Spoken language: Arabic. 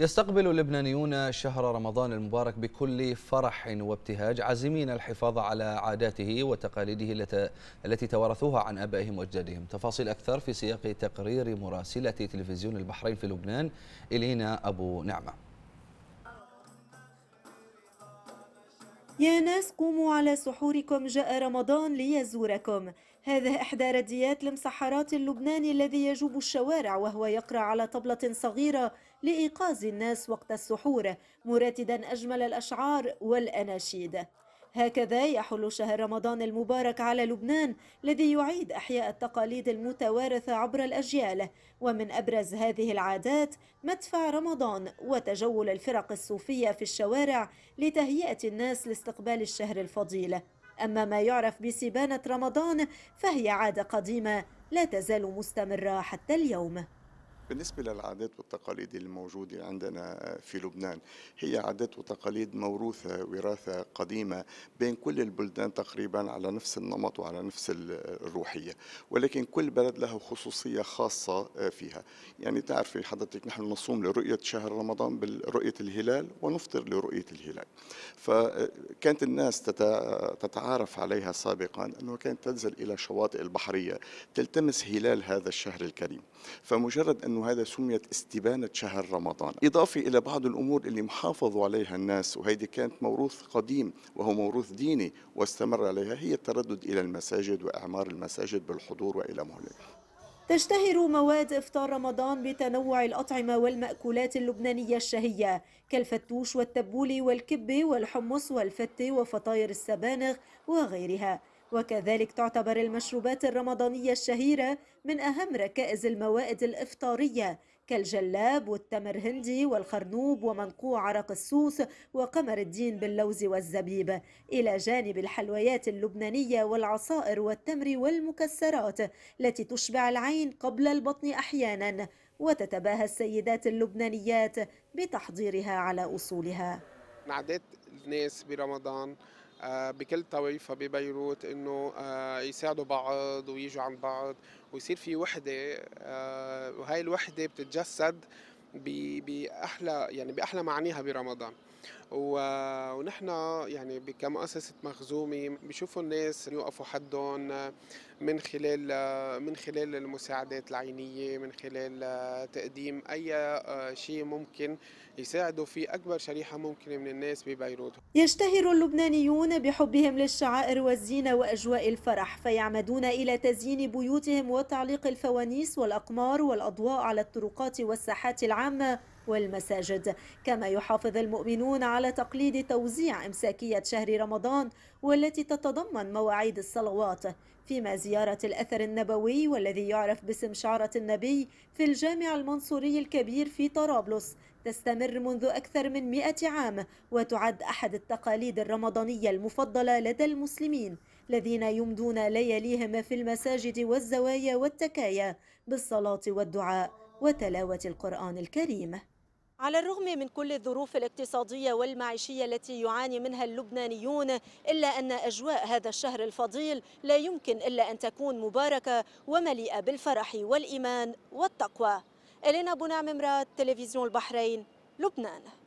يستقبل اللبنانيون شهر رمضان المبارك بكل فرح وابتهاج عازمين الحفاظ على عاداته وتقاليده التي توارثوها عن أبائهم وأجدادهم تفاصيل أكثر في سياق تقرير مراسلة تلفزيون البحرين في لبنان إلينا أبو نعمة يا ناس قوموا على سحوركم جاء رمضان ليزوركم هذا إحدى رديات لمسحرات اللبناني الذي يجوب الشوارع وهو يقرأ على طبلة صغيرة لإيقاظ الناس وقت السحور مراتدا أجمل الأشعار والأناشيد هكذا يحل شهر رمضان المبارك على لبنان الذي يعيد احياء التقاليد المتوارثه عبر الاجيال ومن ابرز هذه العادات مدفع رمضان وتجول الفرق الصوفيه في الشوارع لتهيئه الناس لاستقبال الشهر الفضيل أما ما يعرف بسبانة رمضان فهي عادة قديمة لا تزال مستمرة حتى اليوم بالنسبة للعادات والتقاليد الموجودة عندنا في لبنان هي عادات وتقاليد موروثة وراثة قديمة بين كل البلدان تقريبا على نفس النمط وعلى نفس الروحية ولكن كل بلد له خصوصية خاصة فيها يعني تعرفي حضرتك نحن نصوم لرؤية شهر رمضان برؤية الهلال ونفطر لرؤية الهلال فكانت الناس تتعارف عليها سابقا أنه كانت تنزل إلى شواطئ البحرية تلتمس هلال هذا الشهر الكريم فمجرد أن أنه هذا سميت استبانة شهر رمضان إضافة إلى بعض الأمور اللي محافظوا عليها الناس وهيدي كانت موروث قديم وهو موروث ديني واستمر عليها هي التردد إلى المساجد وإعمار المساجد بالحضور وإلى مهله تشتهر مواد إفطار رمضان بتنوع الأطعمة والمأكولات اللبنانية الشهية كالفتوش والتبولي والكبة والحمص والفتة وفطاير السبانغ وغيرها وكذلك تعتبر المشروبات الرمضانية الشهيرة من أهم ركائز الموائد الإفطارية كالجلاب والتمر هندي والخرنوب ومنقوع عرق السوس وقمر الدين باللوز والزبيب إلى جانب الحلويات اللبنانية والعصائر والتمر والمكسرات التي تشبع العين قبل البطن أحيانا وتتباهى السيدات اللبنانيات بتحضيرها على أصولها معدات الناس برمضان آه، بكل طويفة ببيروت انه آه، يساعدوا بعض ويجوا عند بعض ويصير في وحدة آه، وهي الوحدة بتتجسد باحلى يعني باحلى معانيها برمضان ونحن يعني كمؤسسة مخزومي بيشوفوا الناس يوقفوا حدهم من خلال من خلال المساعدات العينية من خلال تقديم أي شيء ممكن يساعدوا فيه أكبر شريحة ممكنة من الناس ببيروت يشتهر اللبنانيون بحبهم للشعائر والزينة وأجواء الفرح فيعمدون إلى تزيين بيوتهم وتعليق الفوانيس والأقمار والأضواء على الطرقات والساحات العامة والمساجد كما يحافظ المؤمنون على تقليد توزيع إمساكية شهر رمضان والتي تتضمن مواعيد الصلوات فيما زيارة الأثر النبوي والذي يعرف باسم شعرة النبي في الجامع المنصوري الكبير في طرابلس تستمر منذ أكثر من مئة عام وتعد أحد التقاليد الرمضانية المفضلة لدى المسلمين الذين يمضون لياليهم في المساجد والزوايا والتكايا بالصلاة والدعاء وتلاوة القرآن الكريم على الرغم من كل الظروف الاقتصادية والمعيشية التي يعاني منها اللبنانيون إلا أن أجواء هذا الشهر الفضيل لا يمكن إلا أن تكون مباركة ومليئة بالفرح والإيمان والتقوى إلينا بنعم مراد تلفزيون البحرين لبنان